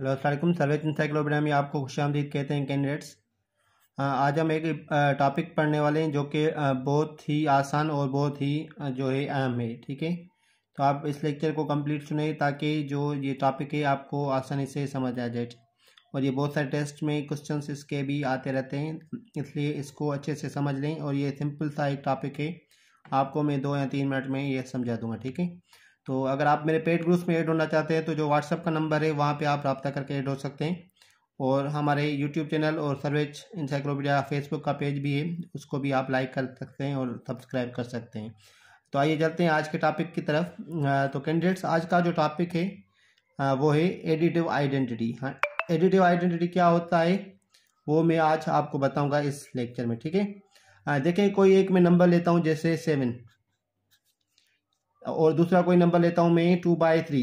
hello Aslam सर्वे encyclopedia में आपको खुश आमदीद कहते हैं कैंडिडेट्स आज हम एक टॉपिक पढ़ने वाले हैं जो कि बहुत ही आसान और बहुत ही जो है अहम है ठीक है तो आप इस लेक्चर को कंप्लीट सुने ताकि जो ये टॉपिक है आपको आसानी से समझ आ जाए और ये बहुत सारे टेस्ट में क्वेश्चन इसके भी आते रहते हैं इसलिए इसको अच्छे से समझ लें और ये सिंपल सा एक टॉपिक है आपको मैं दो या तीन मिनट में ये समझा दूँगा ठीक है तो अगर आप मेरे पेड ग्रुप्स में ऐड होना चाहते हैं तो जो व्हाट्सअप का नंबर है वहाँ पे आप रब्ता करके ऐड हो सकते हैं और हमारे यूट्यूब चैनल और सर्वेज इंसाइक्लोपीडिया फेसबुक का पेज भी है उसको भी आप लाइक कर सकते हैं और सब्सक्राइब कर सकते हैं तो आइए चलते हैं आज के टॉपिक की तरफ तो कैंडिडेट्स आज का जो टॉपिक है वो है एडिटिव आइडेंटिटी हाँ एडिटिव आइडेंटिटी क्या होता है वो मैं आज आपको बताऊंगा इस लेक्चर में ठीक है देखें कोई एक मैं नंबर लेता हूँ जैसे सेवन और दूसरा कोई नंबर लेता हूँ मैं टू बाई थ्री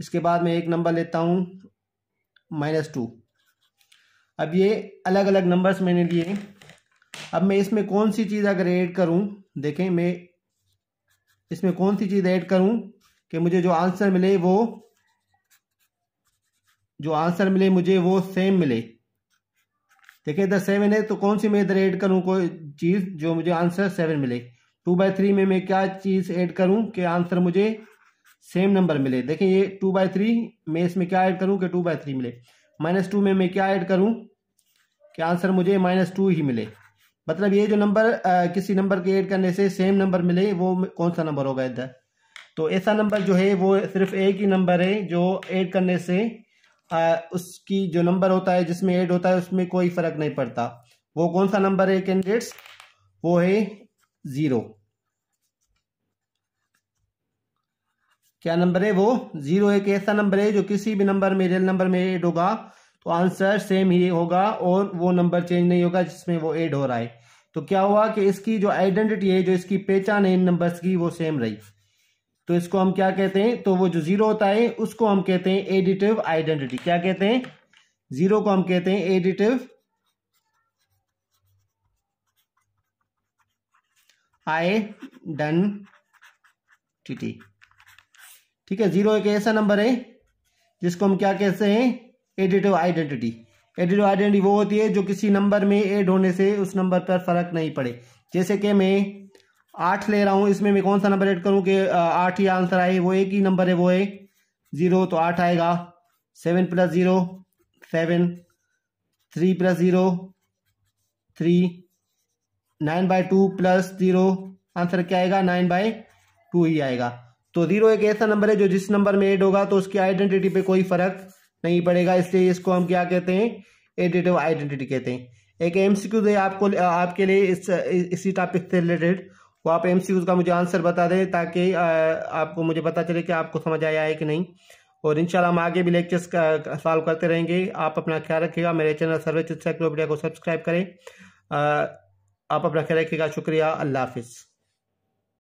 इसके बाद मैं एक नंबर लेता हूँ माइनस टू अब ये अलग अलग नंबर्स मैंने लिए अब मैं इसमें कौन सी चीज़ अगर ऐड करूँ देखें मैं इसमें कौन सी चीज़ ऐड करूँ कि मुझे जो आंसर मिले वो जो आंसर मिले मुझे वो सेम मिले देखिए इधर सेवन है तो कौन सी मैं इधर ऐड करूँ कोई चीज़ जो मुझे आंसर सेवन मिले टू बाई थ्री में मैं क्या चीज़ ऐड करूं कि आंसर मुझे सेम नंबर मिले देखें ये टू बाई थ्री मैं इसमें क्या ऐड करूं कि टू बाई थ्री मिले माइनस टू में मैं क्या ऐड करूं कि आंसर मुझे माइनस टू ही मिले मतलब ये जो नंबर किसी नंबर के ऐड करने से सेम नंबर मिले वो कौन सा नंबर होगा इधर तो ऐसा नंबर जो है वो सिर्फ एक ही नंबर है जो ऐड करने से आ, उसकी जो नंबर होता है जिसमें ऐड होता है उसमें कोई फ़र्क नहीं पड़ता वो कौन सा नंबर है कैंडिडेट्स वो है ज़ीरो क्या नंबर है वो जीरो एक ऐसा नंबर है जो किसी भी नंबर में रियल नंबर में एड होगा तो आंसर सेम ही होगा और वो नंबर चेंज नहीं होगा जिसमें वो एड हो रहा है तो क्या हुआ कि इसकी जो आइडेंटिटी है जो इसकी पहचान है इन नंबर्स की वो सेम रही तो इसको हम क्या कहते हैं तो वो जो जीरो होता है उसको हम कहते हैं एडिटिव आइडेंटिटी क्या कहते हैं जीरो को हम कहते हैं additive identity ठीक है जीरो एक ऐसा नंबर है जिसको हम क्या कहते हैं एडिटिव आइडेंटिटी एडिटिव आइडेंटिटी वो होती है जो किसी नंबर में एड होने से उस नंबर पर फर्क नहीं पड़े जैसे कि मैं आठ ले रहा हूँ इसमें मैं कौन सा नंबर एड करूँ कि आठ ही आंसर आए वो एक ही नंबर है वो है ज़ीरो तो आठ आएगा seven plus zero seven three plus zero three nine by two plus zero answer क्या आएगा नाइन बाय टू ही आएगा तो जीरो एक ऐसा नंबर है जो जिस नंबर में एड होगा तो उसकी आइडेंटिटी पे कोई फर्क नहीं पड़ेगा इसलिए इसको हम क्या कहते हैं एडिटिव आइडेंटिटी कहते हैं एक एमसीक्यू दे आपको आपके लिए इस इसी टॉपिक से रिलेटेड वो आप एमसीक्यू का मुझे आंसर बता दें ताकि आपको मुझे पता चले कि आपको समझ आया है कि नहीं और इंशाल्लाह हम आगे भी लेक्चर्स सॉल्व करते रहेंगे आप अपना ख्याल रखिएगा मेरे चैनल सर्वे चिकित्सा को सब्सक्राइब करें आप अपना ख्याल रखिएगा शुक्रिया अल्लाह हाफिज़